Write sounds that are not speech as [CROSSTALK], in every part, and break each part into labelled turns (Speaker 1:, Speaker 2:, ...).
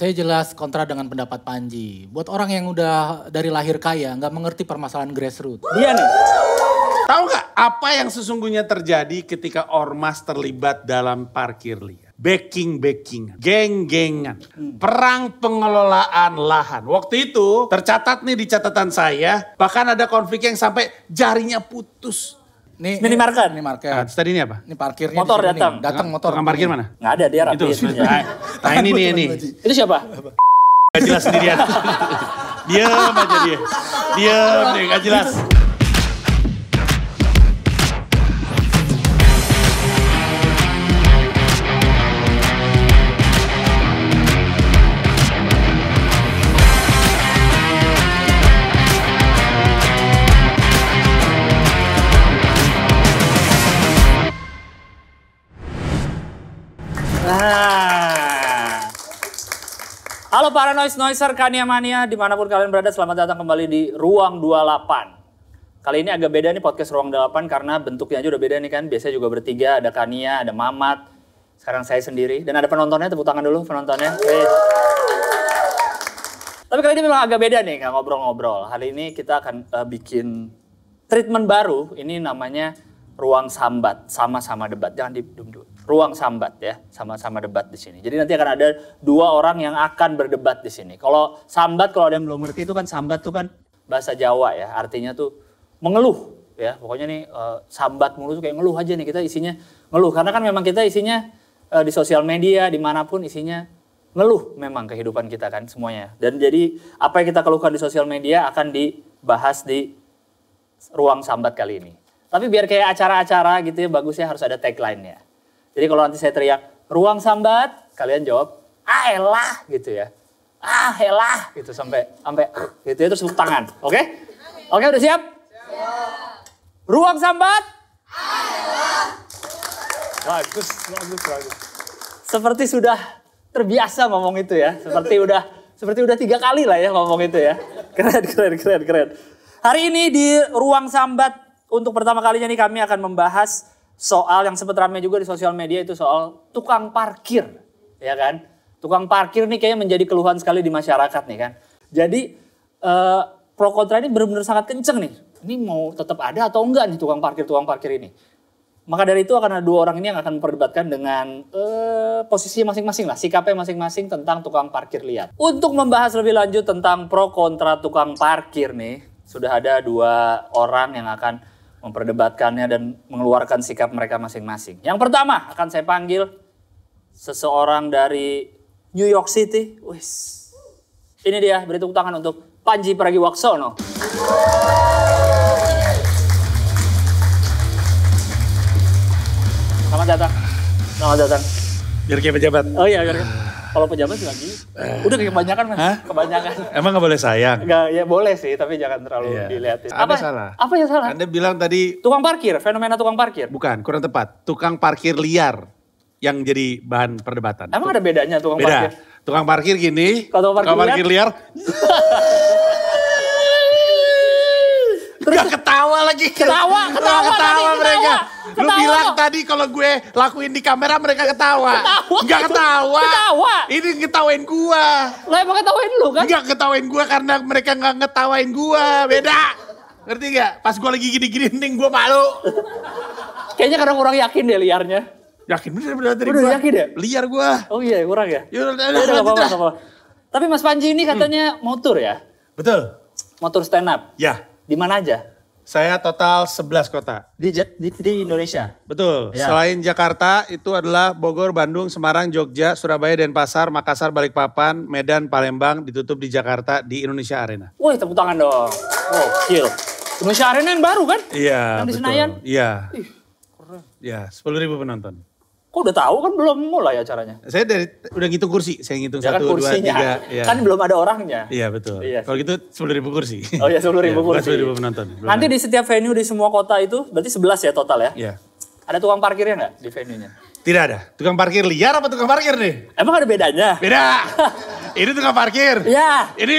Speaker 1: Saya jelas kontra dengan pendapat Panji. Buat orang yang udah dari lahir kaya, nggak mengerti permasalahan grassroots.
Speaker 2: Dia nih. Tahu nggak apa yang sesungguhnya terjadi ketika ormas terlibat dalam parkir liar? backing backing geng-gengan, hmm. perang pengelolaan lahan. Waktu itu tercatat nih di catatan saya, bahkan ada konflik yang sampai jarinya putus Nih, minimarket. Minimarket. Nah, tadi ini apa? Ini parkirnya. Motor datang. Datang motor. Tukang parkir mana? Enggak ada, dia rapid. Itu. Nah, ini nih ini. Itu siapa? Gak jelas sendirian. [LAUGHS] Diam aja dia. Diam, gak jelas.
Speaker 3: Halo para noise noiser Kania Mania dimanapun kalian berada selamat datang kembali di Ruang 28. Kali ini agak beda nih podcast Ruang 28 karena bentuknya aja udah beda nih kan. Biasanya juga bertiga ada Kania, ada Mamat, sekarang saya sendiri dan ada penontonnya tepuk tangan dulu penontonnya. Hey. Tapi kali ini memang agak beda nih nggak ngobrol-ngobrol. Hari ini kita akan uh, bikin treatment baru. Ini namanya Ruang Sambat sama-sama debat. Jangan di -dum ruang sambat ya, sama-sama debat di sini. Jadi nanti akan ada dua orang yang akan berdebat di sini. Kalau sambat kalau ada yang belum ngerti itu kan sambat tuh kan bahasa Jawa ya, artinya tuh mengeluh ya. Pokoknya nih e, sambat mulu tuh kayak ngeluh aja nih kita isinya ngeluh karena kan memang kita isinya e, di sosial media dimanapun isinya ngeluh memang kehidupan kita kan semuanya. Dan jadi apa yang kita keluhkan di sosial media akan dibahas di ruang sambat kali ini. Tapi biar kayak acara-acara gitu ya bagusnya harus ada tagline-nya. Jadi kalau nanti saya teriak, ruang sambat, kalian jawab, ah elah gitu ya. Ah elah gitu sampai sampai gitu ya terus tepuk tangan. Oke? Okay? Oke okay, udah siap? Siap. Ruang sambat? Ah elah.
Speaker 2: Bagus, bagus, bagus.
Speaker 3: Seperti sudah terbiasa ngomong itu ya. Seperti udah seperti udah tiga kali lah ya ngomong itu ya. Keren, keren, keren, keren. Hari ini di ruang sambat untuk pertama kalinya nih kami akan membahas soal yang sempat ramai juga di sosial media itu soal tukang parkir, ya kan? Tukang parkir nih kayaknya menjadi keluhan sekali di masyarakat nih kan. Jadi eh, pro kontra ini benar-benar sangat kenceng nih. Ini mau tetap ada atau enggak nih tukang parkir tukang parkir ini? Maka dari itu akan ada dua orang ini yang akan memperdebatkan dengan eh, posisi masing-masing lah, sikapnya masing-masing tentang tukang parkir liar. Untuk membahas lebih lanjut tentang pro kontra tukang parkir nih, sudah ada dua orang yang akan memperdebatkannya dan mengeluarkan sikap mereka masing-masing. Yang pertama akan saya panggil seseorang dari New York City. Wis. Ini dia beri tepuk tangan untuk Panji Pragiwaksono. Selamat
Speaker 2: datang. Selamat datang. Biar kayak pejabat. Oh iya, biar kayak. Kalau pejabat juga gitu. Eh. Udah kebanyakan mas, Hah? kebanyakan. Emang nggak boleh sayang? Gak ya boleh sih, tapi jangan terlalu iya. dilihatin. Apa, apa, salah. Apa yang salah? Anda bilang tadi... Tukang parkir, fenomena tukang parkir. Bukan, kurang tepat. Tukang parkir liar yang jadi bahan perdebatan. Emang Tuk ada bedanya tukang Beda. parkir? Tukang parkir gini, tukang parkir, tukang parkir liar, liar [LAUGHS] Terus Gak ketawa lagi. Ketawa, ketawa, ketawa, ketawa mereka. Ketawa. Lu ketawa. bilang tadi kalau gue lakuin di kamera mereka ketawa. Ketawa. Gak ketawa. Ketawa. Ini ngetawain gua. Lah emang ketawain lu kan? Gak ketawain gua karena mereka gak ngetawain gua. Beda. Ngerti gak? Pas gua lagi gini-gini nih gua malu. Kayaknya kadang orang yakin deh liarnya. Yakin bener bener dari gua. yakin ya? Liar gua. Oh iya kurang ya? Yaudah, udah, ya udah, udah, udah,
Speaker 3: Tapi Mas Panji ini katanya hmm. motor ya? Betul. motor stand up? Ya. Di mana
Speaker 2: aja? Saya total 11 kota. Di, di, di Indonesia? Betul. Ya. Selain Jakarta itu adalah Bogor, Bandung, Semarang, Jogja, Surabaya, Denpasar, Makassar, Balikpapan, Medan, Palembang, ditutup di Jakarta di Indonesia Arena.
Speaker 3: Wih tepuk tangan dong. Oh, kill. Indonesia Arena yang baru kan?
Speaker 2: Iya, Yang di Senayan? Iya. Iya, 10 ribu penonton.
Speaker 3: Kok udah tahu kan belum mulai acaranya?
Speaker 2: Saya dari udah ngitung kursi, saya ngitung ya kan satu, dua, tiga. Ya. Kan
Speaker 3: belum ada orangnya.
Speaker 2: Iya betul. Iya. Kalau gitu sepuluh ribu kursi. Oh iya sepuluh ribu iya, kursi. Sepuluh ribu penonton. Belum Nanti ada.
Speaker 3: di setiap venue di semua kota itu berarti sebelas ya total ya? Iya. Ada tukang parkirnya nggak di venue-nya?
Speaker 2: Tidak ada. Tukang parkir liar apa tukang parkir nih? Emang ada bedanya? Beda. Ini tukang parkir. Iya. Ini...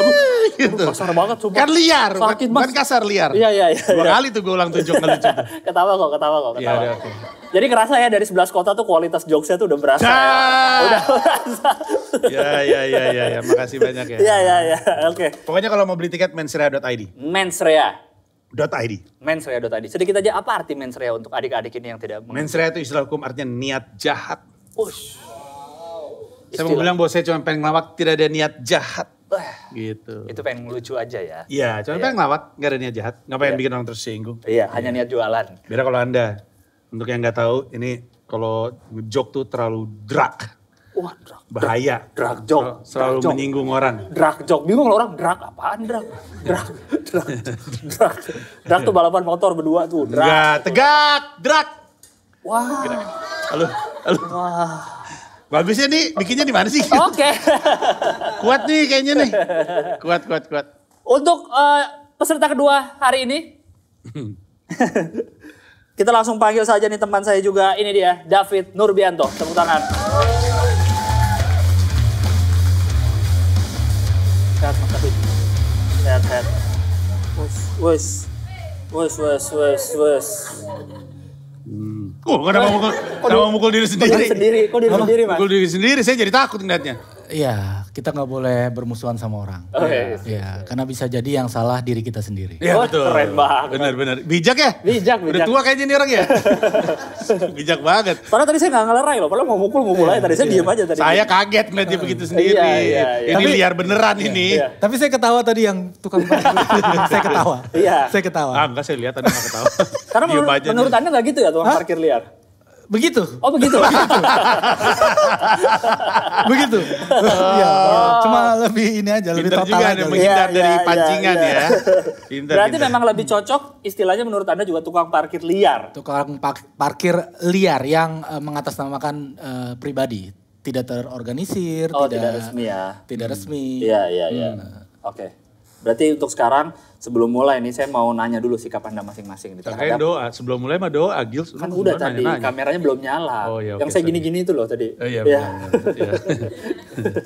Speaker 2: [LAUGHS] [LAUGHS] gitu. Kasar banget coba. Kan liar, Sakit bukan kasar liar. Iya iya iya. Dua iya. kali tuh gue ulang kali ngelucu. [LAUGHS]
Speaker 3: ketawa kok, ketawa
Speaker 2: kok, iya, ketawa. Iya, okay.
Speaker 3: Jadi kerasa ya dari sebelas kota tuh kualitas jokesnya tuh udah berasa. Ya. Udah berasa.
Speaker 2: [LAUGHS] Iya, iya iya iya iya makasih banyak ya. Iya iya
Speaker 3: iya, oke. Okay. Pokoknya kalau mau beli tiket mensrea.id. Mensrea. .id. Mensrea.id. Sedikit aja apa arti mensrea untuk adik-adik ini yang tidak mengerti? Mensrea
Speaker 2: itu istilah hukum artinya niat jahat. Ush. Saya mau bilang bahwa saya cuma pengen ngelawak, tidak ada niat jahat gitu. Itu pengen lucu aja ya. Iya, cuma ya. pengen ngelawak, nggak ada niat jahat, ngapain pengen ya. bikin orang tersinggung. Iya, ya. hanya niat jualan. Beda kalau anda, untuk yang nggak tahu, ini kalau jok tuh terlalu drak. Wah, drak. Bahaya. Drak jok. Selalu drag menyinggung orang.
Speaker 3: Drak jok. Bingung kalau orang drak apaan drak.
Speaker 2: Drak, drak, drak. Drak tuh balapan
Speaker 3: motor berdua tuh. Drak.
Speaker 2: tegak,
Speaker 3: drak. Wah.
Speaker 2: halo halo Wah. Bagusnya nih, bikinnya di mana sih? [LAUGHS] Oke. Okay. kuat nih kayaknya nih. Kuat, kuat, kuat.
Speaker 3: Untuk uh, peserta kedua hari ini, [LAUGHS] kita langsung panggil saja nih teman saya juga. Ini dia, David Nurbianto. Tepuk tangan. Sehat, Mas David. Sehat, sehat. Wes, wes, wes, wes, wes, wes.
Speaker 2: Oh, kenapa mukul, kenapa mukul diri sendiri? Kok diri sendiri? Kok diri sendiri, Mas? Mukul diri sendiri, saya jadi takut ngeliatnya.
Speaker 1: Iya, kita nggak boleh bermusuhan sama orang. Oh, iya, iya, iya, iya, karena bisa jadi yang salah diri kita sendiri. Iya, oh, betul. Keren
Speaker 2: banget. Benar, benar. Bijak ya? Bijak, bijak. Udah tua kayaknya nih orang ya? [LAUGHS] bijak banget. Padahal tadi saya nggak ngelerai loh, padahal mau mukul-mukul aja. Iya, tadi saya iya. diem aja tadi. Saya kaget ngeliat dia begitu sendiri. Iya, iya, iya. Ini liar beneran ini. Tapi saya ketawa tadi yang tukang parkir. [LAUGHS] Saya ketawa. Iya. Saya ketawa. Ah, enggak saya lihat tadi nggak ketawa. karena menur- menurut Anda
Speaker 3: nggak gitu ya tukang parkir liar? Begitu. Oh begitu.
Speaker 2: [LAUGHS] begitu. Iya. Ya, Cuma lebih ini aja, lebih Pinter total juga aja. Menghindar iya, dari ya, pancingan ya. ya. Pinter, Berarti
Speaker 3: memang lebih cocok istilahnya menurut Anda juga tukang parkir liar.
Speaker 1: Tukang parkir liar yang eh, mengatasnamakan uh, pribadi, tidak
Speaker 3: terorganisir, oh, tidak, tidak resmi ya. Tidak hmm. resmi. Iya, iya, iya. Hmm. Oke. Berarti untuk sekarang sebelum mulai ini saya mau nanya dulu sikap Anda masing-masing terhadap
Speaker 2: doa. Sebelum mulai mah doa, agil kan udah tadi nanya, nanya. kameranya belum nyala. Oh, iya, yang okay, saya gini-gini itu loh tadi. Oh, iya, ya. Benar,
Speaker 3: iya.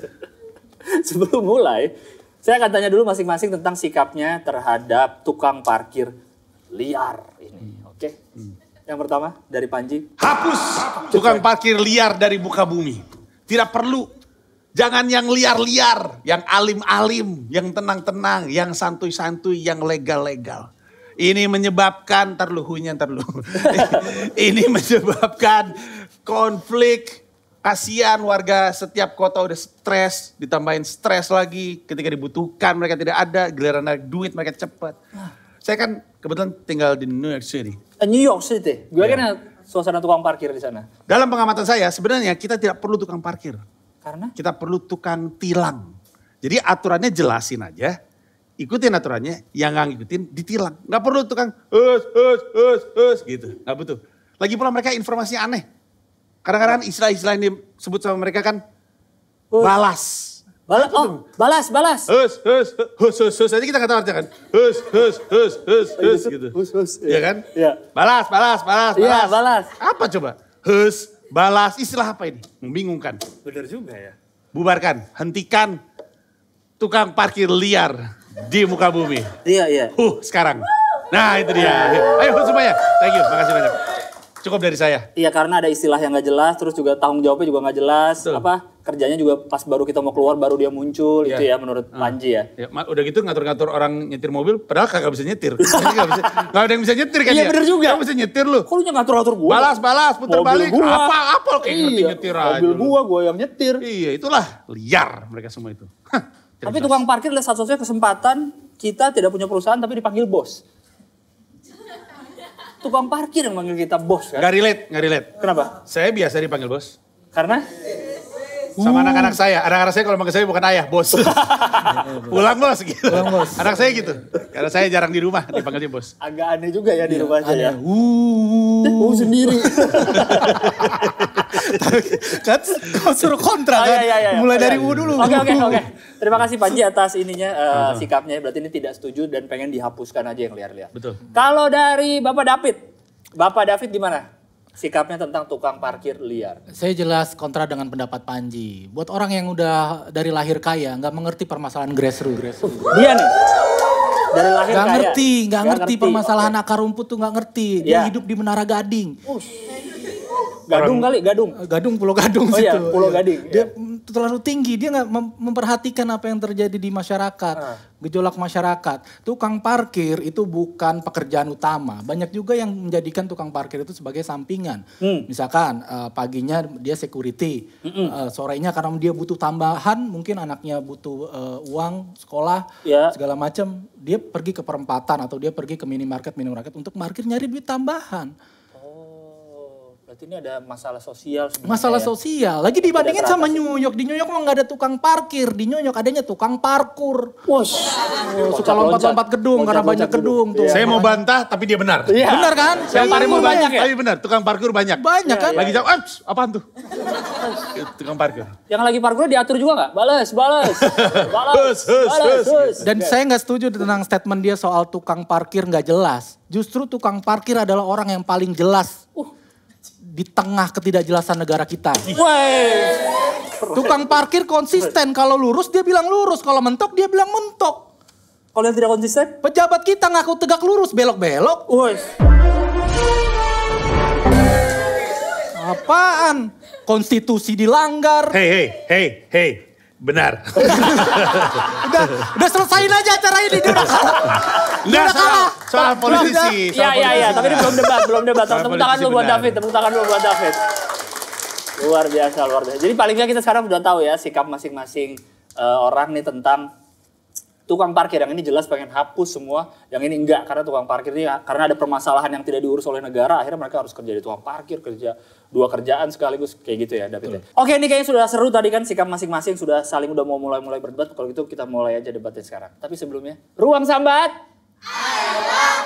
Speaker 3: [LAUGHS] sebelum mulai, saya akan tanya dulu masing-masing tentang sikapnya terhadap tukang parkir liar ini. Hmm. Oke. Okay?
Speaker 2: Hmm. Yang pertama dari Panji. Hapus tukang parkir liar dari buka bumi. Tidak perlu Jangan yang liar-liar, yang alim-alim, yang tenang-tenang, yang santuy-santuy, yang legal-legal. Ini menyebabkan terluhunya terluh. [LAUGHS] ini menyebabkan konflik. Kasihan warga setiap kota udah stres, ditambahin stres lagi. Ketika dibutuhkan mereka tidak ada, giliran naik duit mereka cepat. Ah. Saya kan kebetulan tinggal di New York City. Eh, New York City? Gue yeah. kan suasana tukang parkir di sana. Dalam pengamatan saya sebenarnya kita tidak perlu tukang parkir. Karena? Kita perlu tukang tilang. Jadi aturannya jelasin aja. Ikutin aturannya, yang nggak ngikutin ditilang. Nggak perlu tukang hus, hus, hus, hus gitu. Nggak butuh. Lagi pula mereka informasinya aneh. Kadang-kadang istilah-istilah ini disebut sama mereka kan hus. balas. Balas, oh, balas, balas. Hus, hus, hus, hus, hus. Nanti kita kata artinya kan. Hus, hus, hus, hus, hus gitu. Hus, hus. Iya ya. kan? Iya. Balas, balas, balas, iya, balas. Iya, balas. Apa coba? Hus, Balas istilah apa ini? Membingungkan. Benar juga ya. Bubarkan, hentikan tukang parkir liar di muka bumi. Iya, iya. Huh, sekarang. Nah, itu dia. Ayo semuanya. Thank you. Makasih banyak. Cukup dari saya.
Speaker 3: Iya, karena ada istilah yang nggak jelas, terus juga tanggung jawabnya juga nggak jelas. Tuh. Apa? kerjanya juga pas baru kita mau keluar baru dia muncul yeah. itu ya menurut hmm. Panji ya.
Speaker 2: ya. Udah gitu ngatur-ngatur orang nyetir mobil padahal kagak bisa nyetir. [LAUGHS] gak, bisa, gak ada yang bisa nyetir kan iya, ya. Iya bener juga. Gak bisa nyetir lu. Kok lu ngatur-ngatur gua? Balas balas putar mobil balik gua. apa apa lu kayak iya, nyetir mobil aja. Mobil gua gua yang nyetir. Iya itulah liar mereka semua itu. [LAUGHS] Hah,
Speaker 3: tapi tukang parkir adalah satu-satunya kesempatan kita tidak punya perusahaan tapi dipanggil bos. Tukang parkir yang manggil
Speaker 2: kita bos kan? Gak relate, gak relate. Kenapa? Saya biasa dipanggil bos. Karena? sama oh. anak-anak saya. Anak-anak saya kalau manggil saya bukan ayah, bos. [LAUGHS] Pulang bos gitu. Pulang bos. Anak saya gitu. Karena saya jarang di rumah dipanggilnya bos. Agak aneh juga ya di iya, rumah saya. Ya.
Speaker 3: Uh.
Speaker 2: Uh sendiri. [LAUGHS] Oh, iya, kan kau suruh kontra
Speaker 3: kan. ya, ya, ya. Mulai oh, iya. dari U dulu. Oke oke oke. Terima kasih Panji [LAUGHS] atas ininya uh, sikapnya. Berarti ini tidak setuju dan pengen dihapuskan aja yang liar-liar. Betul. Kalau dari Bapak David, Bapak David gimana? sikapnya tentang tukang parkir liar.
Speaker 1: Saya jelas kontra dengan pendapat Panji. Buat orang yang udah dari lahir kaya, nggak mengerti permasalahan grassroots. Uh, dia nih. Dari lahir gak kaya. ngerti, gak, ngerti, permasalahan akar rumput tuh gak ngerti. Dia iya. hidup di Menara Gading. Gadung kali, Gadung. Eh, Gadung, Pulau Gadung oh, iya, situ. Iya, Pulau Gading. Dia iya. terlalu tinggi, dia nggak memperhatikan apa yang terjadi di masyarakat, ah. gejolak masyarakat. Tukang parkir itu bukan pekerjaan utama. Banyak juga yang menjadikan tukang parkir itu sebagai sampingan. Hmm. Misalkan uh, paginya dia security, mm -mm. Uh, sorenya karena dia butuh tambahan, mungkin anaknya butuh uh, uang sekolah, yeah. segala macam, dia pergi ke perempatan atau dia pergi ke minimarket, minimarket untuk parkir nyari duit tambahan.
Speaker 3: Berarti ini ada masalah sosial Masalah ya. sosial. Lagi dibandingin sama New
Speaker 1: York. Di New York nggak ada tukang parkir. Di New York adanya tukang parkur. Wos. suka lompat-lompat
Speaker 2: gedung loncat, karena loncat banyak gedung, gedung tuh. Saya mau bantah tapi dia benar. Ya. Benar kan? Saya tarik mau banyak ya. Tapi benar, tukang parkur banyak. Banyak iya, kan? Iya. Lagi jawab, apaan tuh? tukang parkir.
Speaker 3: Yang lagi parkur diatur juga nggak? Balas, balas,
Speaker 2: balas, balas. Dan saya nggak setuju
Speaker 1: tentang statement dia soal tukang parkir nggak jelas. Justru tukang parkir adalah orang yang paling jelas. Uh di tengah ketidakjelasan negara kita. Tukang parkir konsisten kalau lurus dia bilang lurus, kalau mentok dia bilang mentok. Kalau yang tidak konsisten? Pejabat kita ngaku tegak lurus, belok-belok. Apaan? Konstitusi dilanggar. Hei, hei,
Speaker 2: hei, hei. Benar. [LAUGHS] udah,
Speaker 1: udah selesain aja acara ini. Dia udah kalah.
Speaker 2: [LAUGHS] Dia udah kalah. Soal politisi. Iya, iya, iya. Tapi ini belum debat, belum debat. Tepuk tangan dulu buat David,
Speaker 3: tepuk tangan dulu buat David. Luar biasa, luar biasa. Jadi paling nggak kita sekarang udah tahu ya sikap masing-masing uh, orang nih tentang tukang parkir yang ini jelas pengen hapus semua, yang ini enggak karena tukang parkir ini karena ada permasalahan yang tidak diurus oleh negara, akhirnya mereka harus kerja di tukang parkir, kerja dua kerjaan sekaligus kayak gitu ya David. Hmm. Oke, ini kayaknya sudah seru tadi kan sikap masing-masing sudah saling udah mau mulai-mulai berdebat. Kalau gitu kita mulai aja debatnya sekarang. Tapi sebelumnya, ruang sambat.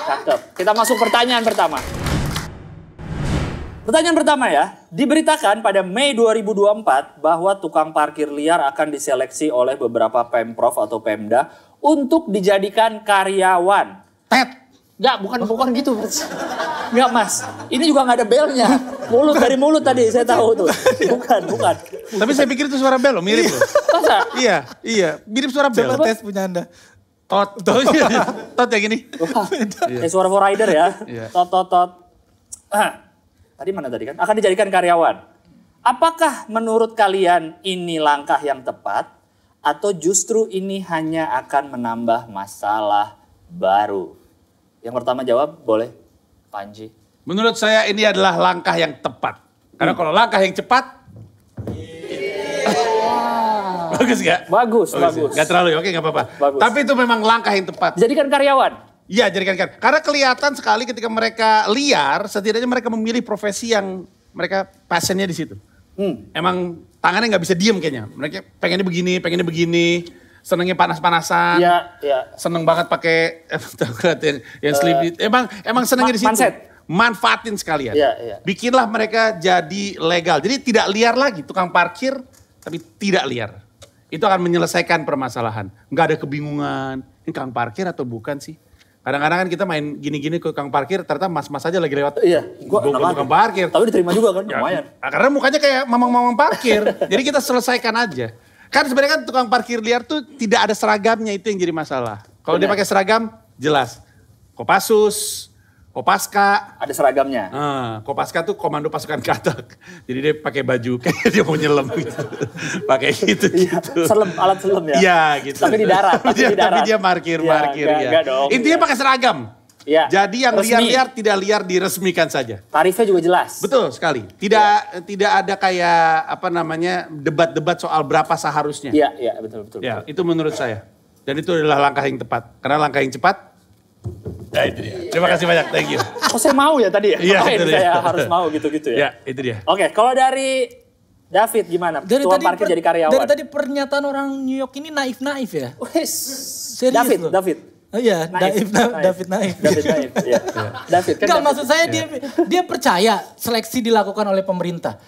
Speaker 3: Cakep. Kita masuk pertanyaan pertama. Pertanyaan pertama ya, diberitakan pada Mei 2024 bahwa tukang parkir liar akan diseleksi oleh beberapa Pemprov atau Pemda untuk dijadikan karyawan. Tet. Enggak, bukan bukan gitu. Enggak, Mas. Ini juga nggak ada belnya. Mulut dari mulut tadi saya
Speaker 2: tahu tuh. Bukan, bukan. Tapi saya pikir itu suara bel loh, mirip loh. Iya, iya, iya.
Speaker 3: Mirip suara bel. tes punya Anda.
Speaker 2: Tot. [LAUGHS] Tot, iya.
Speaker 3: tot ya gini. ya, suara for rider ya. Iya. Tot, tot, tot. Ah, tadi mana tadi kan? Akan dijadikan karyawan. Apakah menurut kalian ini langkah yang tepat? atau justru ini hanya akan menambah masalah baru? Yang pertama jawab boleh Panji. Menurut saya
Speaker 2: ini adalah langkah yang tepat. Karena hmm. kalau langkah yang cepat yeah. [LAUGHS] Bagus gak? Bagus, bagus. Ya? bagus. Gak terlalu ya, oke gak apa-apa. Tapi itu memang langkah yang tepat. Jadikan karyawan. Iya, jadikan karyawan. Karena kelihatan sekali ketika mereka liar, setidaknya mereka memilih profesi yang mereka passionnya di situ. Hmm. Emang tangannya nggak bisa diem kayaknya. Mereka pengennya begini, pengennya begini. Senengnya panas-panasan. Iya, iya. Seneng banget pakai [LAUGHS] yang, yang uh, sleep. Emang emang senengnya di situ. Manset manfaatin sekalian. Iya, iya. Bikinlah mereka jadi legal. Jadi tidak liar lagi tukang parkir, tapi tidak liar. Itu akan menyelesaikan permasalahan. Nggak ada kebingungan, ini tukang parkir atau bukan sih? Kadang-kadang kan kita main gini-gini ke kang parkir, ternyata mas-mas aja lagi lewat. Iya, gua, ke tukang kang parkir. Tapi diterima juga kan, ya, Nah, karena mukanya kayak mamang-mamang parkir. Jadi kita selesaikan aja. Kan sebenarnya kan tukang parkir liar tuh tidak ada seragamnya itu yang jadi masalah. Kalau dia pakai seragam, jelas. Kopassus, Kopaska. Ada seragamnya. Uh, Kopaska tuh komando pasukan katak. [LAUGHS] Jadi dia pakai baju [LAUGHS] kayak dia mau nyelam gitu. [LAUGHS] pakai gitu, Serem, iya, gitu. Selem, alat selam ya. Iya gitu. Tapi di darat. Tapi, dia, di iya, darat. tapi dia markir-markir ya. ya. Gak, dong, Intinya pakai seragam. Ya. Jadi yang liar-liar tidak liar diresmikan saja. Tarifnya juga jelas. Betul sekali. Tidak ya. tidak ada kayak apa namanya debat-debat soal berapa seharusnya. Iya, iya betul betul. Ya, betul. itu menurut saya. Dan itu adalah langkah yang tepat. Karena langkah yang cepat Nah itu dia. Terima kasih banyak, thank you. Kok oh, saya mau ya tadi ya? Iya, itu dia. Saya harus mau gitu-gitu ya? Iya, itu dia.
Speaker 3: Oke, okay, kalau dari David gimana? Dari Tuan tadi parkir jadi karyawan. Dari tadi
Speaker 1: pernyataan orang New York ini naif-naif ya? Wes. Oh, David, loh. David. Oh iya, naif, David naif. David naif. David naif, iya. [LAUGHS] David kan. Enggak, maksud saya dia iya. dia percaya seleksi dilakukan oleh pemerintah.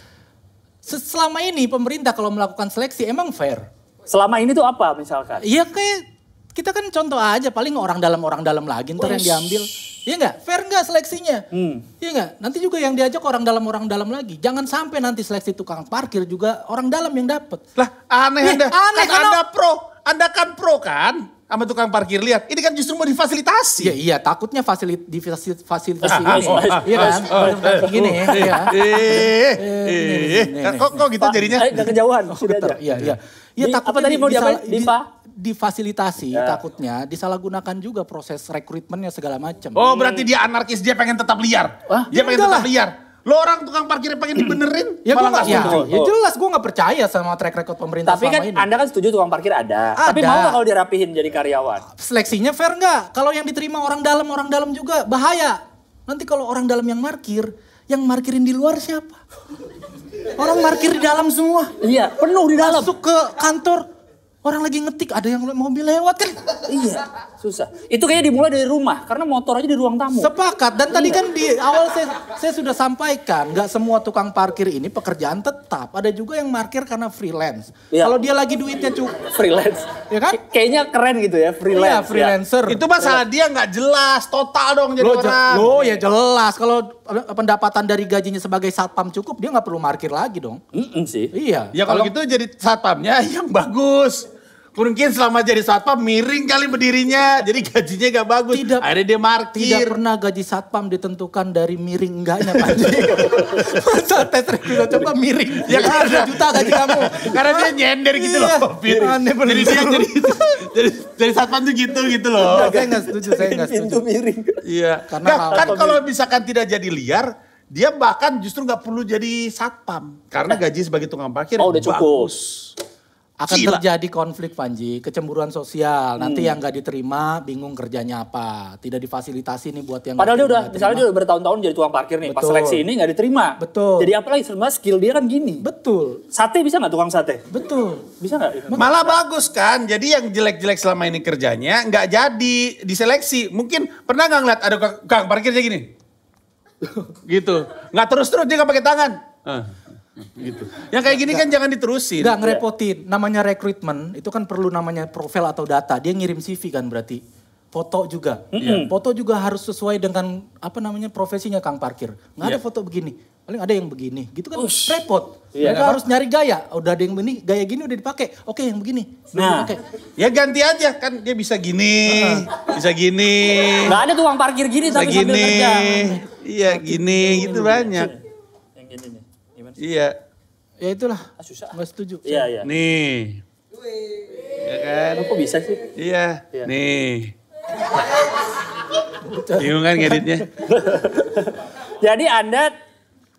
Speaker 1: Selama ini pemerintah kalau melakukan seleksi emang fair. Selama ini tuh apa misalkan? Iya kayak kita kan contoh aja paling orang dalam orang dalam lagi ntar Wesh. yang diambil. Iya nggak? Fair nggak seleksinya? Hmm. Iya nggak? Nanti juga yang diajak orang dalam orang dalam lagi. Jangan sampai nanti seleksi tukang parkir juga orang dalam yang dapat. Lah
Speaker 2: aneh Nih, anda. Aneh kan anda pro. Anda kan pro kan? sama tukang parkir lihat ini kan justru mau difasilitasi ya iya
Speaker 1: takutnya fasilit difasilitasi ah, ah, ini ah, iya kan gini ya eh kok kok gitu jadinya nggak kejauhan oh, sudah iya iya iya takut apa tadi mau diapa dipa difasilitasi ya. takutnya disalahgunakan juga proses rekrutmennya segala macam. Oh berarti dia
Speaker 2: anarkis dia pengen tetap liar. Hah? dia ya pengen tetap lah. liar.
Speaker 1: Lo orang tukang parkir pengen dibenerin, [CLEARS THROAT] ya, malah gak setuju. Ya, oh. jelas gue gak percaya sama track record
Speaker 3: pemerintah Tapi kan ini. Anda kan setuju tukang parkir ada. ada. Tapi mau gak kalau dirapihin jadi karyawan?
Speaker 1: Seleksinya fair gak? Kalau yang diterima orang dalam, orang dalam juga bahaya. Nanti kalau orang dalam yang parkir, yang markirin di luar siapa? Orang parkir di dalam semua. Iya, penuh di dalam. Masuk ke kantor, Orang lagi ngetik, ada yang mobil lewat kan? iya, susah.
Speaker 3: Itu kayaknya dimulai dari rumah, karena motor aja di ruang tamu.
Speaker 1: Sepakat, dan tadi iya. kan di awal saya, saya sudah sampaikan, nggak semua tukang parkir ini pekerjaan tetap. Ada juga yang parkir karena freelance. Iya. Kalau dia lagi duitnya cukup. Freelance. Ya kan? Kayaknya keren gitu ya, freelance. Iya, ya. freelancer. Ya. Itu masalah iya. dia nggak jelas, total dong jadi lo, orang. Lo ya jelas, kalau eh, pendapatan dari gajinya sebagai satpam cukup, dia nggak perlu parkir lagi dong. Mm -mm sih. Iya. Ya kalau gitu jadi
Speaker 2: satpamnya [LAUGHS] yang bagus mungkin selama jadi satpam miring kali berdirinya jadi gajinya gak bagus tidak, akhirnya dia markir tidak
Speaker 1: pernah gaji satpam ditentukan dari miring enggaknya
Speaker 2: Panji [LAUGHS] masa tes review coba miring ya karena juta gaji kamu karena dia nyender gitu loh iya, aneh bener jadi dia jadi, jadi, jadi satpam tuh gitu gitu loh saya gak setuju saya gak setuju pintu miring iya karena nah, kan kalau misalkan tidak jadi liar dia bahkan justru nggak perlu jadi satpam karena gaji sebagai tukang parkir oh, udah bagus. cukup
Speaker 1: akan Gila. terjadi konflik Panji, kecemburuan sosial. Hmm. Nanti yang nggak diterima bingung
Speaker 3: kerjanya apa, tidak difasilitasi nih buat yang Padahal dia udah misalnya dia udah bertahun-tahun jadi tukang parkir nih, Betul. pas seleksi ini nggak diterima. Betul. Jadi apalagi sebenarnya skill dia kan gini. Betul. Sate bisa nggak tukang sate? Betul.
Speaker 2: Bisa nggak? Malah bagus kan. Jadi yang jelek-jelek selama ini kerjanya nggak jadi diseleksi. Mungkin pernah nggak ngeliat ada kang parkirnya gini? [LAUGHS] gitu. Nggak terus-terus dia nggak pakai tangan. Uh gitu. Yang kayak gini gak, kan jangan diterusin. Gak iya. ngerepotin.
Speaker 1: Namanya rekrutmen itu kan perlu namanya profil atau data. Dia ngirim CV kan berarti. Foto juga. Mm-hmm. Foto juga harus sesuai dengan apa namanya profesinya Kang Parkir. Nggak yeah. ada iya. foto begini. Paling ada yang begini. Gitu kan Ush. repot. Yeah, Mereka harus nyari gaya. Udah ada yang begini, gaya gini
Speaker 2: udah dipakai. Oke, yang begini. Nah, Oke. ya ganti aja kan dia bisa gini, bisa gini. Gak ada tuh uang parkir gini bisa tapi gini. sambil kerja. Iya, gini gitu banyak sih. Iya. Ya itulah. Ah, susah. Gak setuju. Iya, iya. Nih. ya kan? kok bisa sih? Iya. iya. Nih. Bingung kan ngeditnya? Jadi Anda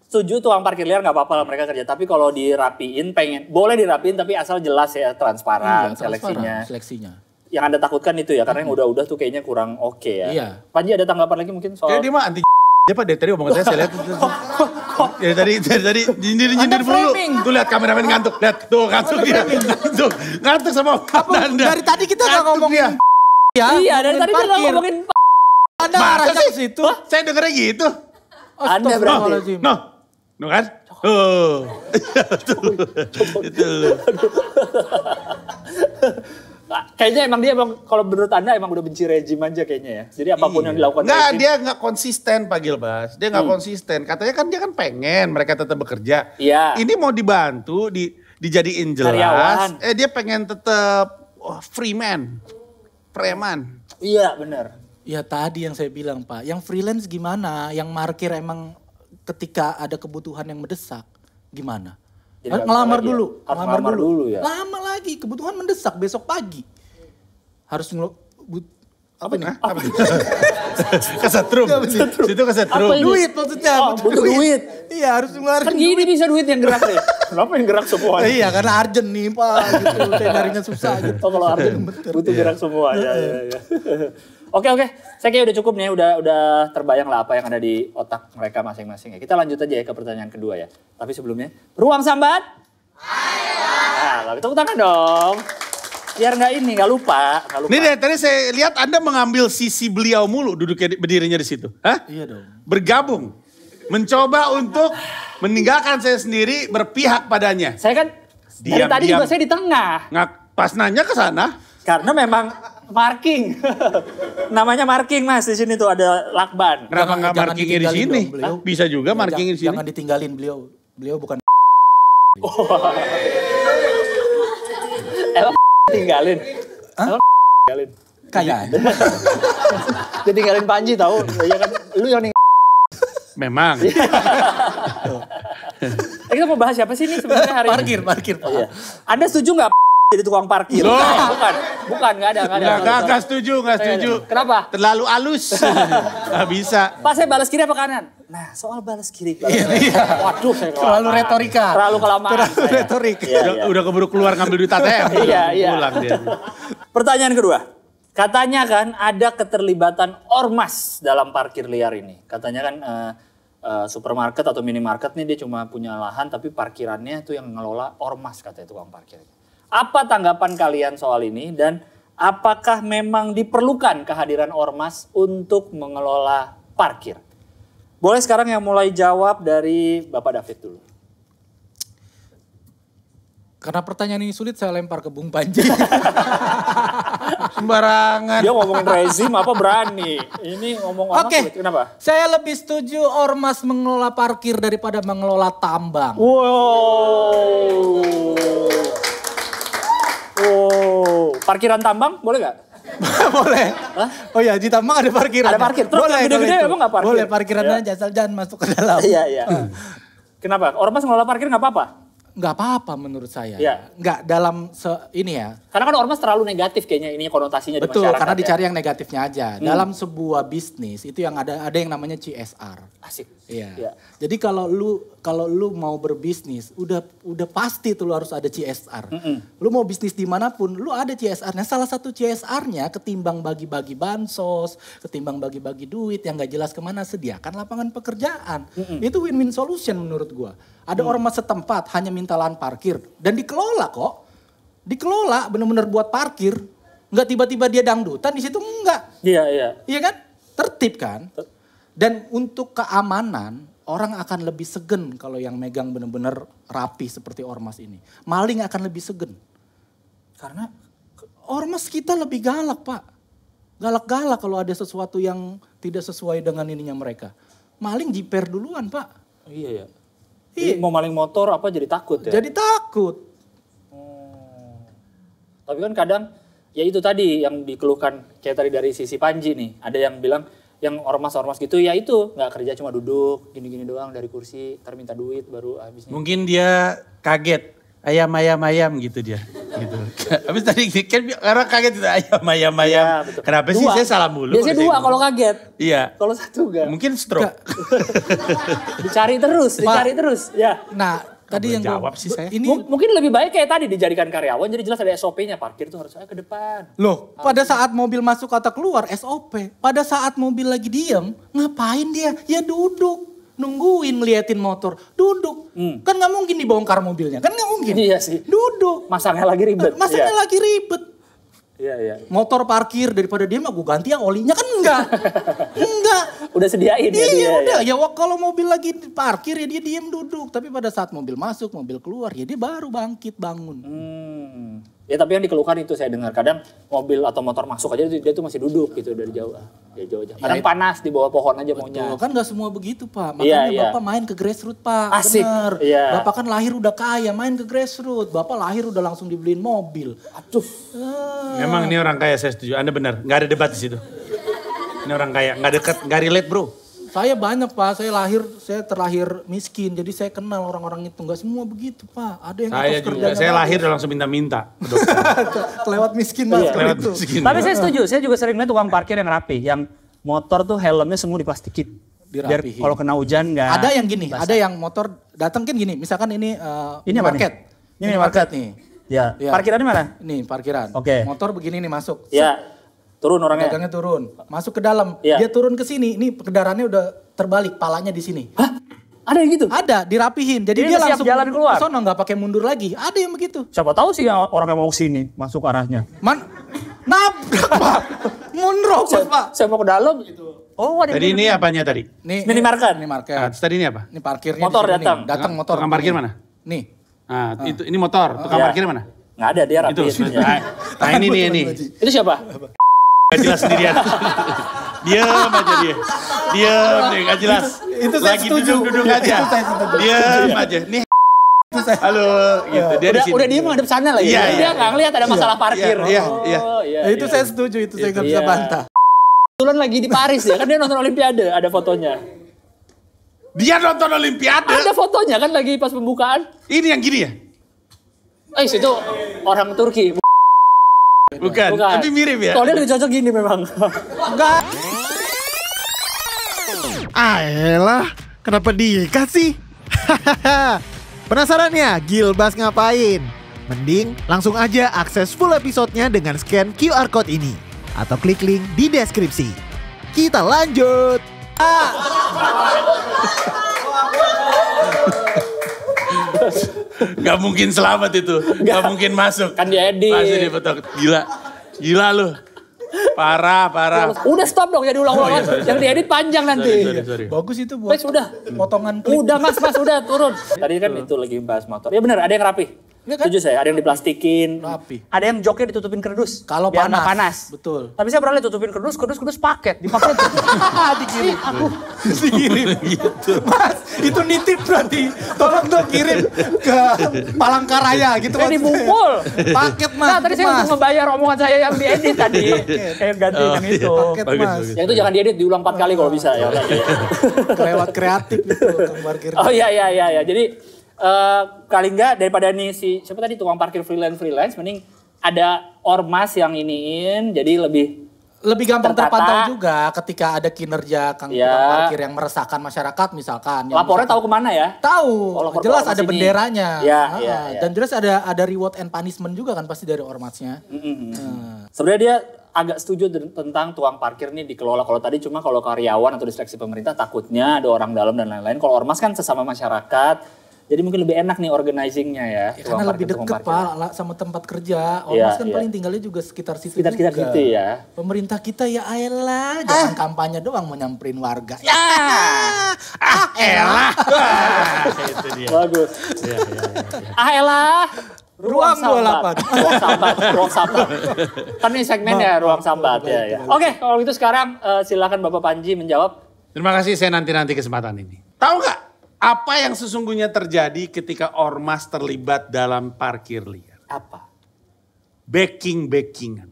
Speaker 3: setuju tuang parkir liar nggak apa-apa lah mereka kerja. Tapi kalau dirapiin pengen, boleh dirapiin tapi asal jelas ya transparan, iya, seleksinya. Transparan, seleksinya yang anda takutkan itu ya karena yang udah-udah tuh kayaknya
Speaker 2: kurang oke okay ya. Iya.
Speaker 3: Panji ada tanggapan lagi mungkin soal Kayak dia
Speaker 2: mah anti Ya Pak dari tadi omongan saya saya lihat. Dari tadi dari tadi nyindir nyindir mulu. Tuh lihat kameramen ngantuk. Lihat tuh ngantuk dia. Ngantuk. Ngantuk sama Apa, Dari tadi kita enggak ngomongin. Ya, iya, dari tadi kita ngomongin Anda arahnya ke situ. Saya dengar gitu. Anda berarti. No. No kan? Oh. [LAUGHS] Itu. Itu
Speaker 3: kayaknya emang dia emang kalau menurut anda emang udah benci rejim aja kayaknya ya. Jadi apapun iya. yang dilakukan nggak, dia
Speaker 2: nggak konsisten Pak Gilbas. Dia nggak hmm. konsisten. Katanya kan dia kan pengen mereka tetap bekerja. Iya. Ini mau dibantu di dijadiin jelas. Karyawan. Eh dia pengen tetap oh, free man. Preman. Iya
Speaker 1: benar. Ya tadi yang saya bilang Pak, yang freelance gimana? Yang markir emang ketika ada kebutuhan yang mendesak gimana?
Speaker 2: Jadi ngelamar dulu, Harus ngelamar, dulu. dulu ya. Lama
Speaker 1: lagi, kebutuhan mendesak besok pagi. Harus ngelo but, apa ini?
Speaker 2: Apa? [LAUGHS] kesetrum. Kesetrum. Situ kesetrum. Duit
Speaker 3: maksudnya. Oh, butuh duit. duit. Iya, harus ngeluarin kan duit. Kan bisa duit yang gerak nih.
Speaker 2: [LAUGHS] Kenapa yang gerak semua? iya, karena
Speaker 3: arjen nih, Pak. Gitu, tendarinya susah gitu. Oh, kalau arjen butuh gerak semua. Ya, ya. [LAUGHS] Oke oke, saya kayaknya udah cukup nih, ya. udah udah terbayang lah apa yang ada di otak mereka masing-masing ya. Kita lanjut aja ya ke pertanyaan kedua ya. Tapi sebelumnya, ruang sambat? Ayo. Nah, tepuk tangan dong. Biar nggak ini, nggak lupa, nggak lupa. Nih deh,
Speaker 2: tadi saya lihat Anda mengambil sisi beliau mulu duduknya berdirinya di situ. Hah? Iya dong. Bergabung. Mencoba untuk meninggalkan saya sendiri berpihak padanya. Saya kan
Speaker 3: diam, dari tadi diam. juga saya
Speaker 2: di tengah. Nggak pas nanya ke sana. Karena memang marking.
Speaker 3: [LAUGHS] Namanya marking Mas di sini tuh ada lakban. Kenapa nggak markingnya di sini?
Speaker 2: Bisa juga marking di sini. Jangan ditinggalin beliau. Beliau bukan Eh
Speaker 3: [LAUGHS] Emang tinggalin. Hah? tinggalin. Kayak. Jadi [LAUGHS] tinggalin Panji tahu. Oh, ya kan lu yang ning Memang. Kita mau bahas siapa sih ini sebenarnya hari ini? Parkir, parkir. Pak. Iya. Anda setuju nggak jadi tukang parkir. Loh. Bukan, bukan, nggak ada, nggak ada. Nggak, nggak setuju, nggak setuju. Kenapa? Terlalu halus. [LAUGHS] nggak bisa. Pak saya balas kiri apa kanan? Nah, soal balas kiri. Balas [LAUGHS] kiri. Iya, iya. Waduh, saya kelamaan. Terlalu retorika. Terlalu kelamaan. Terlalu
Speaker 2: saya. retorika. Ya, udah, iya. udah keburu keluar ngambil duit ATM. [LAUGHS] iya, iya. Pulang dia.
Speaker 3: Pertanyaan kedua. Katanya kan ada keterlibatan ormas dalam parkir liar ini. Katanya kan uh, uh, supermarket atau minimarket nih dia cuma punya lahan tapi parkirannya itu yang ngelola ormas katanya tukang parkirnya. Apa tanggapan kalian soal ini dan apakah memang diperlukan kehadiran ormas untuk mengelola parkir? Boleh sekarang yang mulai jawab dari Bapak David dulu.
Speaker 1: Karena pertanyaan ini sulit saya lempar ke Bung Panji. [LAUGHS] Sembarangan.
Speaker 3: Dia ngomong rezim apa berani. Ini ngomong ormas okay. Sulit. kenapa?
Speaker 1: Saya lebih setuju ormas mengelola parkir daripada mengelola tambang.
Speaker 3: Wow. Wow. Oh. Parkiran tambang boleh gak? [LAUGHS] boleh. Hah? Oh
Speaker 1: iya, di tambang ada parkiran. Ada ya? parkir. Terus boleh, gede-gede emang gak parkir? Boleh, parkiran ya. aja,
Speaker 3: jangan masuk ke dalam. Iya, iya. Hmm. Kenapa? Ormas ngelola parkir gak apa-apa?
Speaker 1: Gak apa-apa menurut saya. Iya. Gak dalam se ini ya.
Speaker 3: Karena kan ormas terlalu negatif kayaknya ini konotasinya Betul, di masyarakat. karena dicari ya.
Speaker 1: yang negatifnya aja. Hmm. Dalam sebuah bisnis itu yang ada ada yang namanya CSR. Asik. Iya. Ya. Jadi kalau lu kalau lu mau berbisnis, udah udah pasti tuh lu harus ada CSR. Mm -mm. Lu mau bisnis dimanapun, lu ada CSR-nya. Salah satu CSR-nya ketimbang bagi-bagi bansos, ketimbang bagi-bagi duit yang gak jelas kemana, sediakan lapangan pekerjaan. Mm -mm. Itu win-win solution menurut gua. Ada mm. ormas setempat hanya minta lahan parkir dan dikelola kok. Dikelola bener-bener buat parkir. Enggak tiba-tiba dia dangdutan di situ enggak. Iya, iya. Iya kan? Tertib kan? Dan untuk keamanan, orang akan lebih segen kalau yang megang benar-benar rapi seperti ormas ini. Maling akan lebih segen. Karena ormas kita lebih galak, Pak. Galak-galak kalau ada sesuatu yang tidak sesuai dengan ininya mereka. Maling jiper duluan, Pak.
Speaker 3: iya, ya. Iya. mau maling motor apa jadi takut ya? Jadi
Speaker 1: takut. Hmm.
Speaker 3: Tapi kan kadang ya itu tadi yang dikeluhkan kayak tadi dari sisi Panji nih. Ada yang bilang yang ormas-ormas gitu ya itu nggak kerja cuma duduk gini-gini doang dari kursi terminta duit baru habisnya
Speaker 2: mungkin dia kaget ayam ayam ayam gitu dia gitu [LAUGHS] habis tadi kan karena kaget itu ayam ayam ayam ya, kenapa dua. sih saya salah mulu biasanya dua kalau kaget iya
Speaker 3: kalau satu enggak mungkin stroke [LAUGHS] dicari terus dicari terus ya nah tadi yang jawab gua, sih saya. Ini mungkin lebih baik kayak tadi dijadikan karyawan jadi jelas ada SOP-nya parkir tuh harusnya eh, ke depan. Loh, ah, pada gitu. saat mobil masuk atau keluar SOP.
Speaker 1: Pada saat mobil lagi diem, ngapain dia? Ya duduk nungguin ngeliatin motor duduk hmm. kan nggak mungkin dibongkar mobilnya kan nggak mungkin iya sih duduk masangnya lagi ribet eh, masangnya iya. lagi ribet Iya, iya. Motor parkir daripada dia mah gue ganti yang olinya kan enggak. [LAUGHS] Enggak.
Speaker 3: Udah sediain ya iya, ya dia. udah. Ya,
Speaker 1: ya kalau mobil lagi parkir ya dia diem duduk. Tapi pada saat mobil masuk, mobil keluar ya dia baru bangkit bangun. Hmm.
Speaker 3: Ya tapi yang dikeluhkan itu saya dengar kadang mobil atau motor masuk aja dia tuh masih duduk gitu dari jauh. Ah, dari jauh jauh Kadang ya, panas di bawah pohon aja betul. maunya. Kan
Speaker 1: nggak semua begitu pak. Iya, Makanya ya, bapak main ke grassroots pak. Asik. Bener. Ya. Bapak kan lahir udah kaya main ke grassroots. Bapak lahir udah langsung dibeliin mobil. Aduh. Ah. Memang ini
Speaker 2: orang kaya saya setuju. Anda benar. Nggak ada debat di situ. Ini orang kaya, nggak deket, nggak relate bro.
Speaker 1: Saya banyak pak, saya lahir, saya terlahir miskin, jadi saya kenal orang-orang itu. Nggak semua begitu pak, ada yang saya juga. Saya lahir, lahir Dan langsung
Speaker 2: minta-minta.
Speaker 1: [LAUGHS] Lewat miskin mas. Iya. Lewat miskin. Tapi saya setuju,
Speaker 3: saya juga sering lihat tukang parkir yang rapi, yang motor tuh helmnya semua diplastikin. Biar kalau kena hujan nggak. Ada yang gini,
Speaker 1: basah. ada yang motor datang kan gini, misalkan ini, uh, ini market. Nih? Ini, ini market. nih. Ya. ya. Parkirannya mana? Nih parkiran. Oke. Okay. Motor begini nih masuk. Ya. Turun orangnya. Dagangnya turun. Masuk ke dalam. Iya. Dia turun ke sini. Ini kendaraannya udah terbalik, palanya di sini. Hah? Ada yang gitu? Ada, dirapihin. Jadi, Jadi dia langsung jalan keluar. Sono nggak pakai mundur lagi. Ada yang begitu. Siapa tahu sih yang
Speaker 2: orang yang mau sini masuk arahnya. Man,
Speaker 3: nabrak pak. Mundur siapa, siapa Saya mau ke dalam gitu. Oh, ada Tadi gitu. ini
Speaker 2: apanya tadi? Nih, minimarket. Minimarket. Nah, tadi ini apa?
Speaker 3: Ini
Speaker 1: parkir,
Speaker 2: Motor datang. Datang ah, motor. Tukang parkir mana? Nih. Nah, itu ini motor. Tukang iya. parkir mana? Nggak ada, dia rapihin. Itu, nah, ini nih, ini. Itu siapa? Gak jelas sendirian. Diam aja dia. Diam deh, gak jelas. Itu saya Lagi setuju. duduk-duduk aja. Diam iya. aja. Nih Halo, gitu. Dia udah, udah dia
Speaker 3: ngadep sana lah ya. Iya, dia iya. nggak ngeliat ada iya. masalah parkir. Iya,
Speaker 2: iya. Oh, nah, itu saya setuju, itu saya nggak bisa bantah.
Speaker 3: Kebetulan lagi di Paris ya, kan dia nonton Olimpiade, ada fotonya. Dia nonton Olimpiade. Ada fotonya kan lagi pas pembukaan. Ini yang gini ya? Eh, situ orang Turki. Bukan, Bukan. tapi mirip ya. Soalnya lebih cocok gini memang. Enggak.
Speaker 2: Ayolah, ah, kenapa diikat
Speaker 1: sih? [LAUGHS] Penasaran ya Gilbas ngapain? Mending langsung aja akses full episodenya dengan scan QR Code ini. Atau klik link di deskripsi. Kita lanjut! Ah.
Speaker 3: [LAUGHS]
Speaker 2: Gak mungkin selamat itu Gak mungkin masuk kan Masih di foto gila gila lu Parah, parah. Udah
Speaker 3: stop dong, jadi ulang-ulang. Oh, iya, Yang di edit panjang nanti. Sorry, sorry, sorry. Bagus itu buat. Mas, udah. Potongan klip. Udah, Mas, Mas, udah turun. Tadi kan itu lagi bahas motor. Ya benar, ada yang rapi. Ya kan? Tujuh saya, ada yang diplastikin. Rapi. Ada yang joknya ditutupin kerdus. Kalau panas. panas. Betul. Tapi saya pernah lihat tutupin kerdus, kerdus kerdus paket, itu. [LAUGHS] dikirim. aku
Speaker 1: [LAUGHS] dikirim. gitu. Mas, itu nitip
Speaker 2: berarti. Tolong tuh kirim ke
Speaker 1: Palangkaraya gitu Ini mumpul.
Speaker 2: Paket
Speaker 3: Mas. Nah, tadi gitu, saya untuk membayar omongan saya yang diedit tadi. Saya ganti oh, yang iya. itu. Paket Mas. Yang itu jangan diedit, diulang empat kali kalau bisa ya.
Speaker 1: Lewat kreatif itu
Speaker 3: Oh iya iya iya. iya. Jadi kali eh, enggak daripada nih si siapa tadi tukang parkir freelance freelance mending ada ormas yang iniin jadi lebih lebih gampang tertata. terpantau
Speaker 1: juga ketika ada kinerja kang ya. parkir yang meresahkan masyarakat misalkan. Yang laporan tahu kemana ya?
Speaker 3: Tahu. Oh, jelas ada benderanya. Ya, ah, ya, ya. Dan
Speaker 1: jelas ada ada reward and punishment juga kan pasti dari ormasnya.
Speaker 3: Mm -hmm. hmm. Sebenarnya dia agak setuju tentang tuang parkir ini dikelola. Kalau tadi cuma kalau karyawan atau diseleksi pemerintah takutnya ada orang dalam dan lain-lain. Kalau ormas kan sesama masyarakat jadi mungkin lebih enak nih organizingnya ya. ya karena lebih dekat
Speaker 1: pak sama tempat kerja. Ormas ya, kan ya. paling tinggalnya juga sekitar situ sekitar, -sekitar juga. ya. Pemerintah kita ya elah ah. jangan kampanye doang mau nyamperin warga. Ya. Ah, ah elah. Ah,
Speaker 3: itu dia. Bagus. Ya, ya, ah elah. Ruang, ruang sambat.
Speaker 2: ruang sambat, ruang sambat.
Speaker 3: Kan ini segmennya ya
Speaker 2: ruang sambat ya. ya.
Speaker 3: Oke, kalau gitu sekarang
Speaker 2: uh, silakan Bapak Panji menjawab. Terima kasih saya nanti-nanti kesempatan ini. Tahu gak? Apa yang sesungguhnya terjadi ketika ormas terlibat dalam parkir liar? Apa? Backing-backingan,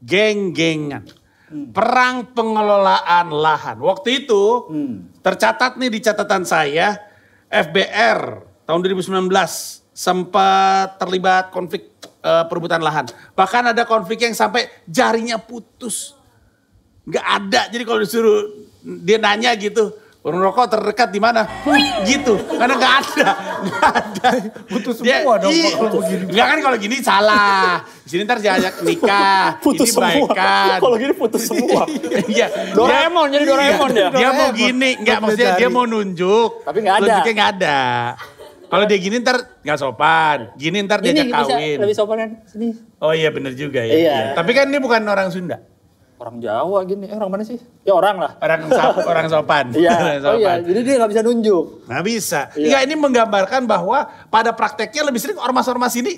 Speaker 2: geng-gengan, hmm. perang pengelolaan lahan. Waktu itu hmm. tercatat nih di catatan saya, FBR tahun 2019 sempat terlibat konflik uh, perebutan lahan. Bahkan ada konflik yang sampai jarinya putus. Gak ada. Jadi kalau disuruh dia nanya gitu, Warung rokok terdekat di mana? gitu. Karena gak ada, gak ada. Putus semua Dia, dong iya, kalau begini. Enggak kan kalau gini salah. Di sini ntar jajak nikah. [LAUGHS] Putus ini semua. Kalau gini putus [LAUGHS] semua. iya. Doraemon jadi iya. Doraemon ya. Dia mau gini, nggak maksudnya dia mau nunjuk. Tapi gak ada. Nunjuknya gak ada. Kalau dia gini ntar gak sopan, gini ntar diajak kawin. Bisa lebih sopan kan? Sini. Oh iya bener juga ya. Iya. Tapi kan ini bukan orang Sunda orang Jawa gini, eh, orang mana sih? Ya orang lah. Orang sop, [LAUGHS] orang sopan. Iya. Oh iya, jadi dia gak bisa nunjuk. Gak bisa. Iya. ini menggambarkan bahwa pada prakteknya lebih sering ormas-ormas ini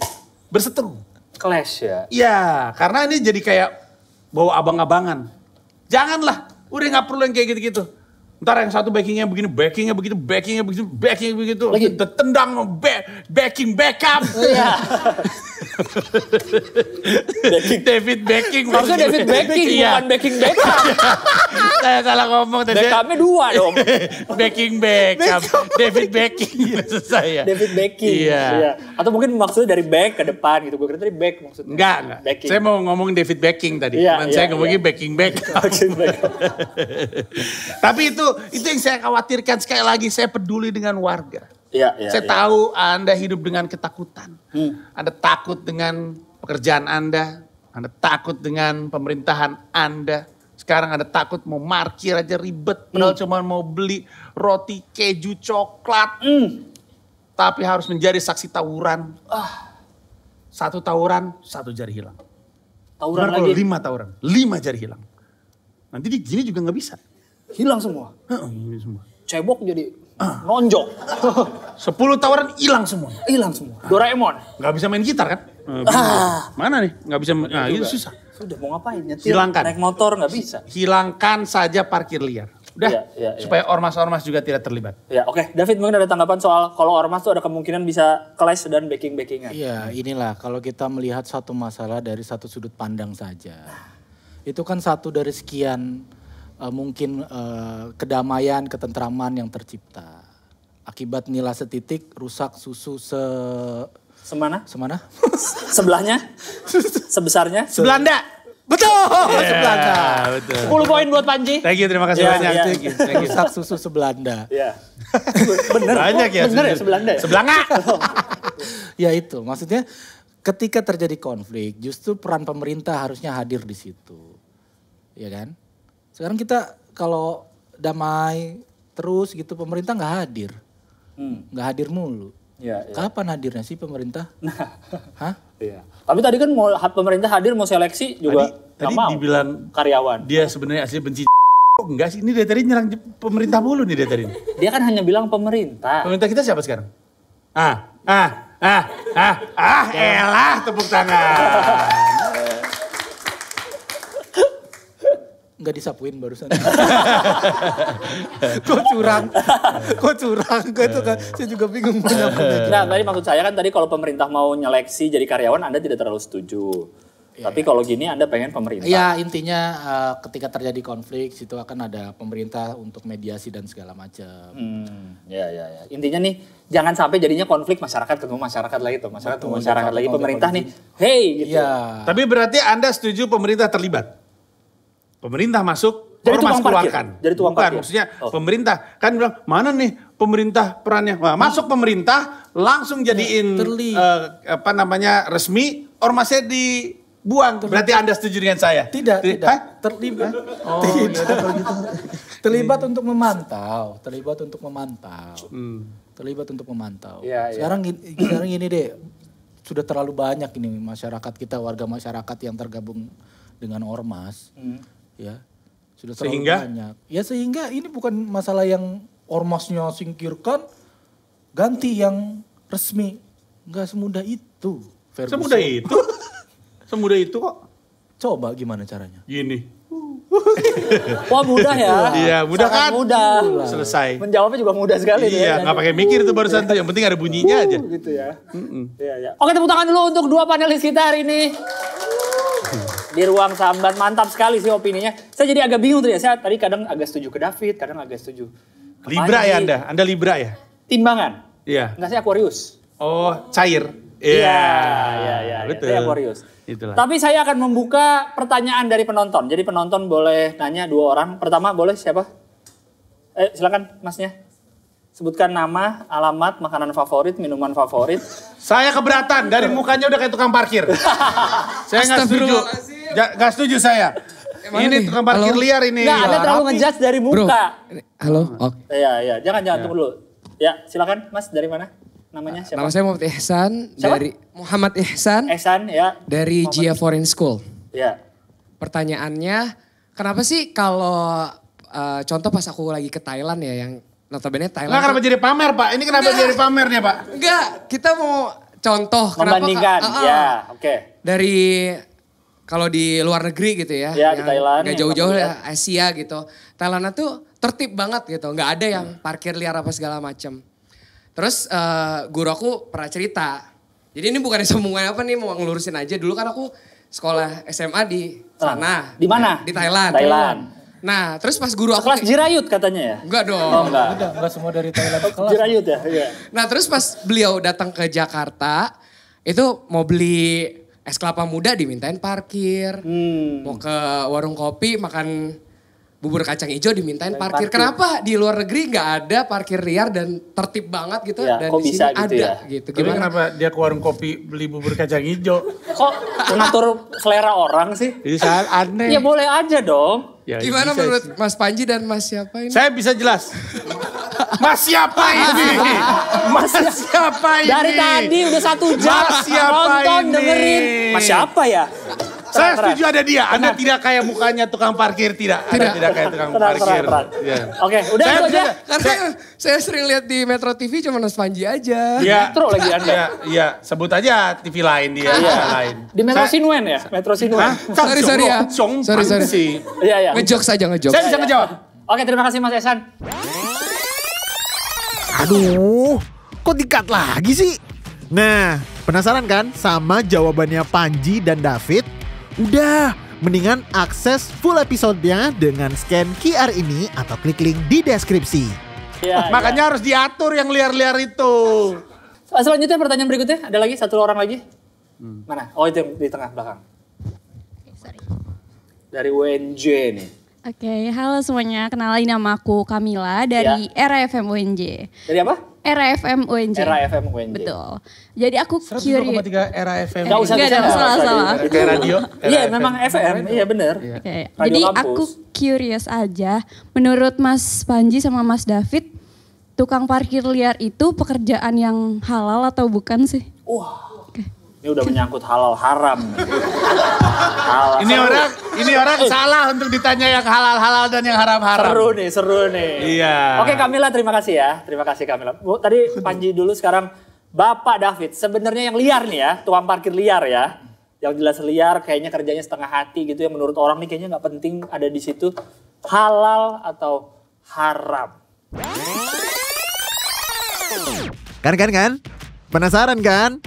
Speaker 2: berseteru. Clash ya. Iya, karena ini jadi kayak bawa abang-abangan. Janganlah, udah nggak perlu yang kayak gitu-gitu. Ntar yang satu backingnya begini, backingnya begitu, backingnya begitu, backingnya begitu. Lagi. Tendang, back, backing, backup. Iya. [LAUGHS] backing. David backing. Maksudnya David backing, iya. bukan backing Beckham. [LAUGHS] Saya salah ngomong tadi. Backupnya dua dong. [LAUGHS] backing Beckham. David
Speaker 3: backing iya. maksud
Speaker 2: saya. David backing. Iya. iya.
Speaker 3: Atau mungkin maksudnya dari back ke depan gitu. Gue kira tadi
Speaker 2: back maksudnya. Enggak, enggak. Backing. Saya mau ngomong David backing tadi. Iya, Cuman iya, saya ngomongin iya. backing back. [LAUGHS] Tapi itu itu yang saya khawatirkan sekali lagi. Saya peduli dengan warga. Ya, ya, saya ya. tahu Anda hidup dengan ketakutan. Hmm. Anda takut dengan pekerjaan Anda, Anda takut dengan pemerintahan Anda. Sekarang Anda takut mau markir aja ribet, padahal hmm. cuma mau beli roti keju coklat. Hmm. Tapi harus menjadi saksi tawuran. Ah. Satu tawuran, satu jari hilang. Tawuran lagi? lima tawuran, lima jari hilang. Nanti di gini juga gak bisa. Hilang semua? semua. Cebok jadi nonjok. [LAUGHS] Sepuluh tawaran hilang semua. Hilang semua. Doraemon. Gak bisa main gitar kan? Eh, ah. Mana nih? Gak bisa, nah itu susah.
Speaker 3: Sudah mau ngapain? Nyetir, Hilangkan.
Speaker 2: naik motor gak bisa. Hilangkan saja parkir liar. Udah, ya, ya, supaya ormas-ormas juga tidak terlibat. Ya oke, okay. David mungkin ada
Speaker 3: tanggapan soal kalau ormas tuh ada kemungkinan bisa clash dan backing-backingan. Iya inilah kalau kita melihat
Speaker 1: satu masalah dari satu sudut pandang saja. Itu kan satu dari sekian uh, mungkin uh, kedamaian, ketentraman yang tercipta. Akibat nila setitik rusak susu se semana? Semana? [LAUGHS] Sebelahnya?
Speaker 3: Sebesarnya? Sebelanda. Betul,
Speaker 2: yeah, Sebelanda. Betul.
Speaker 3: 10 poin buat Panji. Thank you, terima kasih
Speaker 1: yeah, banyak. Yeah. Thank you, thank you. Rusak susu Sebelanda.
Speaker 3: Iya. Yeah.
Speaker 1: [LAUGHS] Bener. Banyak ya. Bener ya Sebelanda ya? Sebelanga. [LAUGHS] ya itu, maksudnya ketika terjadi konflik justru peran pemerintah harusnya hadir di situ. Ya kan? Sekarang kita kalau damai terus gitu pemerintah nggak hadir, hmm. nggak hmm. hadir mulu. Ya, ya. Kapan hadirnya sih pemerintah? Nah, Hah?
Speaker 3: Iya. Tapi tadi kan mau pemerintah hadir mau seleksi juga tadi, tadi mau dibilang karyawan. Dia sebenarnya asli benci
Speaker 2: Oh, [LAUGHS] enggak sih, ini dia tadi nyerang pemerintah mulu nih dia tadi. Dia kan hanya bilang pemerintah. Pemerintah kita siapa sekarang? Ah, ah, ah, ah, ah, elah tepuk tangan. nggak disapuin
Speaker 3: barusan.
Speaker 1: [LAUGHS] kok
Speaker 3: curang, kok curang, kok itu kan saya juga bingung Nah tadi maksud saya kan tadi kalau pemerintah mau nyeleksi jadi karyawan Anda tidak terlalu setuju. Iya. Tapi kalau gini Anda pengen pemerintah. Iya
Speaker 1: intinya uh, ketika terjadi konflik
Speaker 3: situ akan ada pemerintah untuk mediasi dan segala macam. Hmm, ya ya ya. Intinya nih jangan sampai jadinya konflik masyarakat ketemu masyarakat lagi tuh, masyarakat ketemu masyarakat, lagi pemerintah nih,
Speaker 2: hey gitu. Ya. Tapi berarti Anda setuju pemerintah terlibat? Pemerintah masuk, jadi ormas keluarkan. Jadi tukang Bukan, parkir. maksudnya oh. pemerintah. Kan bilang, mana nih pemerintah perannya? Nah, masuk hmm. pemerintah, langsung ya, jadiin ya, uh, apa namanya resmi, ormasnya dibuang. terlibat. Berarti Anda setuju dengan saya? Tidak, tidak. Hah? Terlibat. Oh, tidak. Ya gitu.
Speaker 1: [LAUGHS] terlibat untuk memantau, terlibat untuk memantau. Hmm. Terlibat untuk memantau. Ya, sekarang ya. Gini, sekarang ini deh sudah terlalu banyak ini masyarakat kita warga masyarakat yang tergabung dengan ormas. Hmm ya sudah terlalu sehingga? banyak ya sehingga ini bukan masalah yang ormasnya singkirkan ganti yang resmi nggak semudah itu Ferguson. semudah itu [LAUGHS] semudah itu kok coba gimana caranya
Speaker 2: gini [LAUGHS] Wah mudah ya. Iya mudah Sangat kan. Mudah. Selesai. Menjawabnya juga mudah sekali. Ya. Iya nggak pakai mikir itu barusan tuh. Yang penting ada bunyinya aja. Gitu ya. Iya mm Iya, ya.
Speaker 3: Oke tepuk tangan dulu untuk dua panelis kita hari ini di ruang sambat. Mantap sekali sih opininya. Saya jadi agak bingung tadi ya. Saya tadi kadang agak setuju ke David, kadang agak setuju.
Speaker 2: Ke Libra ya Anda? Anda Libra ya? Timbangan. Iya.
Speaker 3: Enggak sih Aquarius.
Speaker 2: Oh, cair. Iya, iya, iya. Ya, saya Aquarius. Itulah. Tapi
Speaker 3: saya akan membuka pertanyaan dari penonton. Jadi penonton boleh nanya dua orang. Pertama boleh siapa? Eh, silakan masnya. Sebutkan nama, alamat, makanan favorit, minuman favorit.
Speaker 2: Saya keberatan dari mukanya udah kayak tukang parkir. [LAUGHS] saya nggak setuju. Iya. Ja, gak setuju saya. ini tukang parkir Halo? liar ini. Gak ada terlalu ngejudge dari muka. Bro. Halo. Oke.
Speaker 3: Okay. Iya, iya. Jangan jangan ya. tunggu dulu. Ya, silakan Mas dari mana? Namanya siapa? Nama saya
Speaker 1: Muhammad Ihsan siapa? dari
Speaker 3: Muhammad Ihsan. Ihsan ya. Dari Muhammad.
Speaker 1: Gia Foreign School.
Speaker 3: ya Pertanyaannya, kenapa sih kalau uh, contoh pas aku lagi ke Thailand ya yang notabene Thailand. Nah, kenapa
Speaker 2: jadi pamer, Pak? Ini kenapa Nggak. jadi pamernya Pak? Enggak, kita mau contoh membandingkan kenapa, uh, uh, ah. ya
Speaker 3: oke okay.
Speaker 1: dari kalau di luar negeri gitu ya. Ya di Thailand. Gak ya, jauh-jauh ya Asia gitu. Thailand tuh tertib banget gitu. nggak ada yang ya. parkir liar apa segala macem.
Speaker 3: Terus uh, guru aku pernah cerita. Jadi ini bukan [LAUGHS] semuanya apa nih mau ngelurusin aja. Dulu kan aku sekolah SMA di ah, sana. Di mana? Di Thailand. Thailand. Nah, terus pas guru aku kelas Jirayut katanya ya? Enggak dong. Oh, enggak.
Speaker 1: Udah, enggak semua dari Thailand oh, kelas. Jirayut ya? Iya. Nah, terus pas beliau datang ke Jakarta, itu mau beli es kelapa muda dimintain parkir. Hmm. Mau ke warung kopi makan bubur
Speaker 2: kacang hijau dimintain parkir. parkir. Kenapa
Speaker 1: di luar negeri nggak ada parkir liar dan tertib banget
Speaker 3: gitu ya, dan di sini gitu ada Ya?
Speaker 2: gitu. Gimana Tapi kenapa dia ke warung kopi beli bubur kacang hijau? Kok mengatur selera orang sih? Jadi saat aneh. Ya
Speaker 3: boleh aja dong. Ya, Gimana menurut
Speaker 2: sih. Mas Panji dan Mas siapa ini? Saya bisa jelas. Mas siapa ini? Mas siapa ini? Dari tadi udah satu jam Mas siapa nonton ini? dengerin. Mas siapa ya? Saya terang, setuju ada dia. Anda terang. tidak kayak mukanya tukang parkir, tidak. Anda tidak, tidak kayak tukang terang, parkir. Terang, terang. Ya.
Speaker 3: Oke, okay, udah saya, itu aja. Karena saya, saya sering lihat di Metro TV cuma Mas Panji aja. Ya. Metro lagi Anda. Iya,
Speaker 2: ya. Sebut aja TV lain dia, iya. lain.
Speaker 3: Di Metro saya, Sinwen ya? Metro Sinwen. Hah? Sorry, sorry ya. Sorry, sorry. Iya, iya. Ngejok saja, ngejok. Saya bisa ngejawab. Oke, terima kasih Mas Esan.
Speaker 2: Aduh, kok dikat lagi sih? Nah, penasaran kan sama jawabannya Panji dan David? Udah, mendingan akses full episode-nya dengan scan
Speaker 1: QR ini atau klik link di deskripsi.
Speaker 2: Ya, Makanya ya. harus diatur yang liar-liar
Speaker 3: itu. Selanjutnya pertanyaan berikutnya, ada lagi satu orang lagi? Hmm. Mana? Oh itu di tengah belakang. Sorry. Dari WNJ nih. Oke, okay,
Speaker 1: halo semuanya. Kenalin nama aku Kamila dari ya. RFM UNJ. Dari apa? RFM UNJ. RFM UNJ. Betul. Jadi aku curious. tiga RFM. Gak usah Gak ada salah
Speaker 2: salah. Kayak radio.
Speaker 3: Iya, memang FM. Iya, iya benar. Iya. Oke. Okay. Jadi kampus. aku
Speaker 1: curious aja. Menurut Mas Panji sama Mas David, tukang parkir liar itu pekerjaan yang halal atau bukan sih? Wah. Uh
Speaker 3: ini udah menyangkut halal haram. halal, ini seru. orang ini orang salah untuk ditanya yang halal halal dan yang haram haram. Seru nih, seru nih. Iya. Oke Kamila, terima kasih ya, terima kasih Kamila. Bu, tadi Panji dulu, sekarang Bapak David. Sebenarnya yang liar nih ya, tuang parkir liar ya, yang jelas liar, kayaknya kerjanya setengah hati gitu ya. menurut orang nih kayaknya nggak penting ada di situ. Halal atau haram?
Speaker 1: Kan kan kan? Penasaran kan?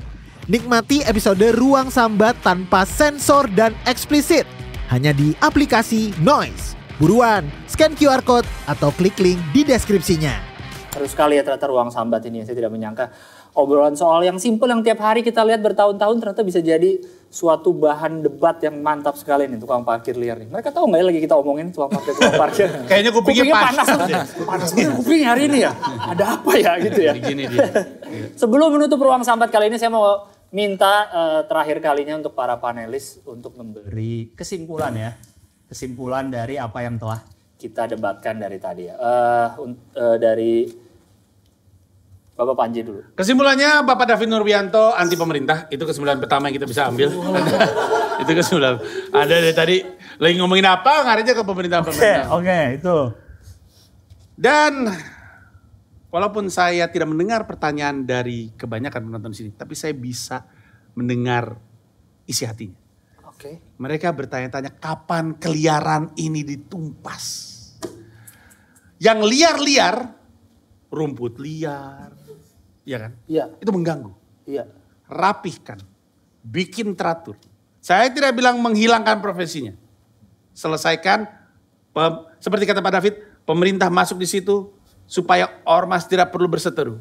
Speaker 1: Nikmati episode Ruang Sambat tanpa sensor dan eksplisit hanya di aplikasi Noise. Buruan, scan QR code atau klik link di deskripsinya.
Speaker 3: Terus sekali ya ternyata Ruang Sambat ini, saya tidak menyangka obrolan soal yang simpel yang tiap hari kita lihat bertahun-tahun ternyata bisa jadi suatu bahan debat yang mantap sekali nih tukang parkir liar nih. Mereka tahu nggak ya lagi kita omongin tukang parkir tukang parkir.
Speaker 2: [LAUGHS] Kayaknya kupingnya, kupingnya panas. Ya. panas, panas kuping
Speaker 3: hari ini ya. Ada apa ya gitu ya. Gini dia. [LAUGHS] Sebelum menutup ruang sambat kali ini saya mau minta uh, terakhir kalinya untuk para panelis untuk memberi kesimpulan ya, kesimpulan dari apa yang telah kita debatkan dari tadi ya. Uh, uh, dari Bapak
Speaker 2: Panji dulu. Kesimpulannya Bapak David Nurbianto anti pemerintah itu kesimpulan pertama yang kita bisa ambil. [LAUGHS] itu kesimpulan. Ada dari tadi lagi ngomongin apa ngarinya ke pemerintah pemerintah. Oke, okay, okay, itu. Dan walaupun saya tidak mendengar pertanyaan dari kebanyakan penonton di sini, tapi saya bisa mendengar isi hatinya. Oke. Okay. Mereka bertanya-tanya kapan keliaran ini ditumpas. Yang liar-liar, rumput liar, ya kan? Iya. Itu mengganggu. Iya. Rapihkan, bikin teratur. Saya tidak bilang menghilangkan profesinya. Selesaikan, seperti kata Pak David, pemerintah masuk di situ, supaya ormas tidak perlu berseteru.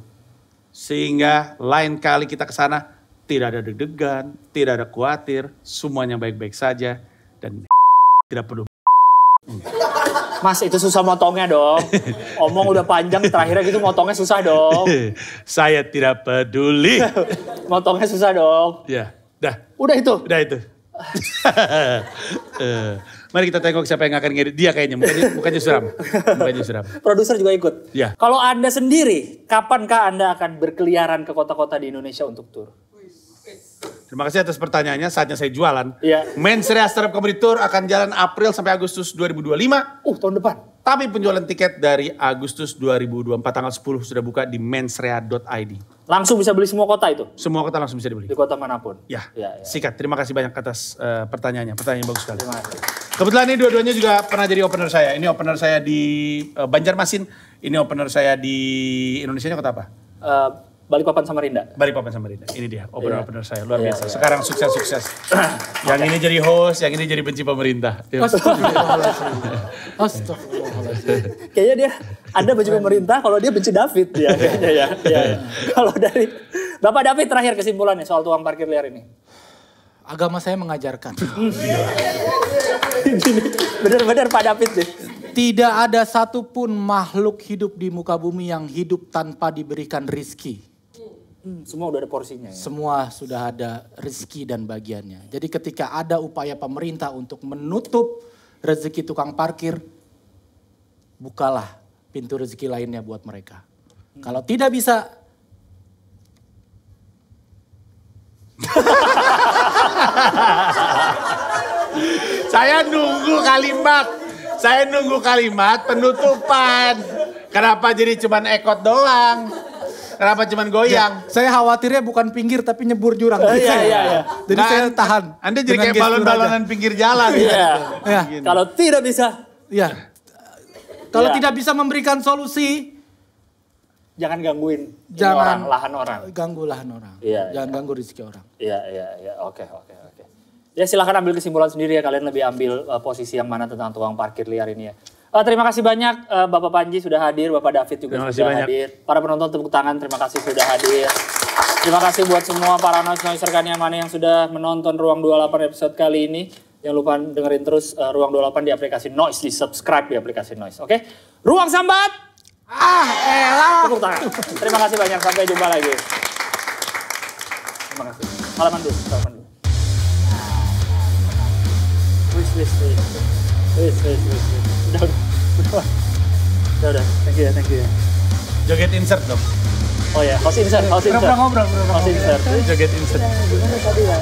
Speaker 2: Sehingga lain kali kita ke sana tidak ada deg-degan, tidak ada khawatir, semuanya baik-baik saja dan tidak perlu. Mas
Speaker 3: itu susah motongnya dong. Omong udah panjang terakhirnya gitu motongnya susah dong.
Speaker 2: [LAUGHS] Saya tidak peduli.
Speaker 3: [LAUGHS] motongnya susah dong.
Speaker 2: Ya, dah.
Speaker 3: Udah itu. Udah itu.
Speaker 2: [LAUGHS] Eh, Mari kita tengok siapa yang akan ngedit. Dia kayaknya, bukannya, bukannya suram. Bukannya suram. Produser juga ikut. Ya.
Speaker 3: Kalau Anda sendiri, kapankah Anda akan berkeliaran ke kota-kota di Indonesia untuk
Speaker 2: tur? Terima kasih atas pertanyaannya. Saatnya saya jualan. Iya. Men's Rea Stand Comedy Tour akan jalan April sampai Agustus 2025. Uh, tahun depan. Tapi penjualan tiket dari Agustus 2024 tanggal 10 sudah buka di mensrea.id. Langsung bisa beli semua kota itu? Semua kota langsung bisa dibeli. Di kota manapun? Ya. ya, ya. Sikat, terima kasih banyak atas uh, pertanyaannya. Pertanyaan bagus sekali. Terima kasih. Kebetulan ini dua-duanya juga pernah jadi opener saya. Ini opener saya di uh, Banjarmasin, ini opener saya di Indonesia kota apa? Uh, Balikpapan Samarinda. Balikpapan Samarinda. Ini dia opener-opener iya. saya luar iya, biasa. Iya. Sekarang sukses-sukses. yang ini jadi host, yang ini jadi benci pemerintah.
Speaker 1: Astagfirullahaladzim.
Speaker 3: Kayaknya dia ada benci pemerintah kalau dia benci David ya kayaknya ya. ya. Kalau dari Bapak David terakhir kesimpulannya soal tuang parkir liar ini. Agama
Speaker 1: saya mengajarkan. Benar-benar Pak David nih. Tidak ada satupun makhluk hidup di muka bumi yang hidup tanpa diberikan rizki. Hmm. Semua udah ada porsinya. Ya? Semua sudah ada rezeki dan bagiannya. Jadi ketika ada upaya pemerintah untuk menutup rezeki tukang parkir, bukalah pintu rezeki lainnya buat mereka. Hmm. Kalau tidak bisa,
Speaker 2: [LAUGHS] saya nunggu kalimat, saya nunggu kalimat penutupan. Kenapa jadi cuman ekot doang? Kenapa cuman goyang?
Speaker 1: Ya, saya khawatirnya bukan pinggir tapi nyebur jurang. Oh, iya, iya, iya. Jadi nah, saya tahan. Anda jadi kayak balon-balonan pinggir jalan. Iya. Gitu. ya. Kalau tidak bisa. Ya. Iya. Kalau ya. tidak bisa memberikan solusi, jangan gangguin jangan orang, lahan orang. Ganggu lahan orang. Iya. iya. Jangan ya. ganggu rezeki
Speaker 3: orang. Iya, iya, iya. Oke, oke, oke. Ya silahkan ambil kesimpulan sendiri ya kalian lebih ambil uh, posisi yang mana tentang tukang parkir liar ini ya. Uh, terima kasih banyak uh, Bapak Panji sudah hadir, Bapak David juga sudah banyak. hadir. Para penonton tepuk tangan, terima kasih sudah hadir. Terima kasih buat semua para noise yang mana yang sudah menonton Ruang 28 episode kali ini. Jangan lupa dengerin terus uh, Ruang 28 di aplikasi Noise, di subscribe di aplikasi Noise, oke? Okay? Ruang Sambat! Ah, elah! Tepuk tangan. Terima kasih banyak, sampai jumpa lagi. Terima kasih. Salaman dulu, salaman dulu.
Speaker 2: Wish, wish, wish. Wish, wish, wish, wish udah udah udah thank you ya thank you ya joget insert dong Oh ya, host insert, host insert. ngobrol, ngobrol. host insert. Joget insert. Gimana ya?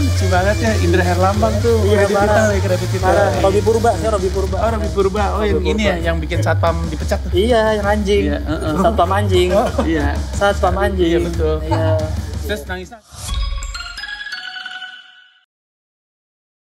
Speaker 2: Lucu banget ya, Indra Herlambang tuh. Iya, kita, Kreatif kita. Robi Purba, saya Robi Purba. Oh, Robi Purba. Oh, yang ini ya, yang bikin satpam dipecat
Speaker 3: Iya, yang anjing. Iya,
Speaker 2: uh -uh. Satpam anjing. [LAUGHS] Iya. Satpam anjing. Iya, betul. Iya. Terus nangis nangis.